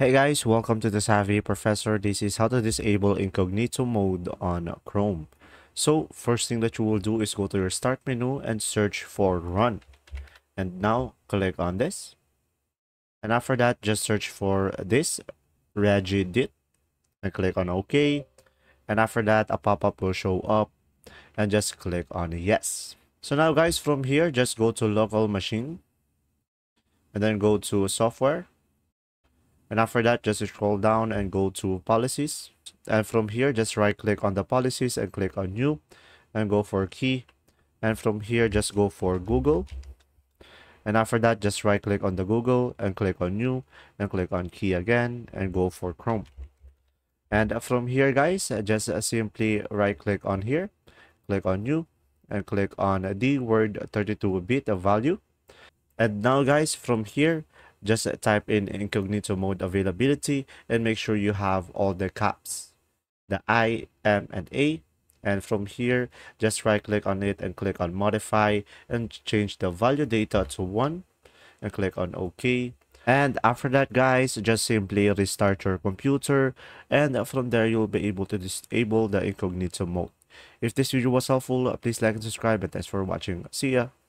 Hey guys, welcome to the Savvy Professor. This is how to disable incognito mode on Chrome. So first thing that you will do is go to your start menu and search for run. And now click on this. And after that, just search for this regedit and click on OK. And after that, a pop-up will show up and just click on yes. So now guys, from here, just go to local machine and then go to software and after that just scroll down and go to policies and from here just right click on the policies and click on new and go for key and from here just go for google and after that just right click on the google and click on new and click on key again and go for chrome and from here guys just simply right click on here click on new and click on the word 32 bit value and now guys from here just type in incognito mode availability and make sure you have all the caps the i m and a and from here just right click on it and click on modify and change the value data to one and click on ok and after that guys just simply restart your computer and from there you'll be able to disable the incognito mode if this video was helpful please like and subscribe and thanks for watching see ya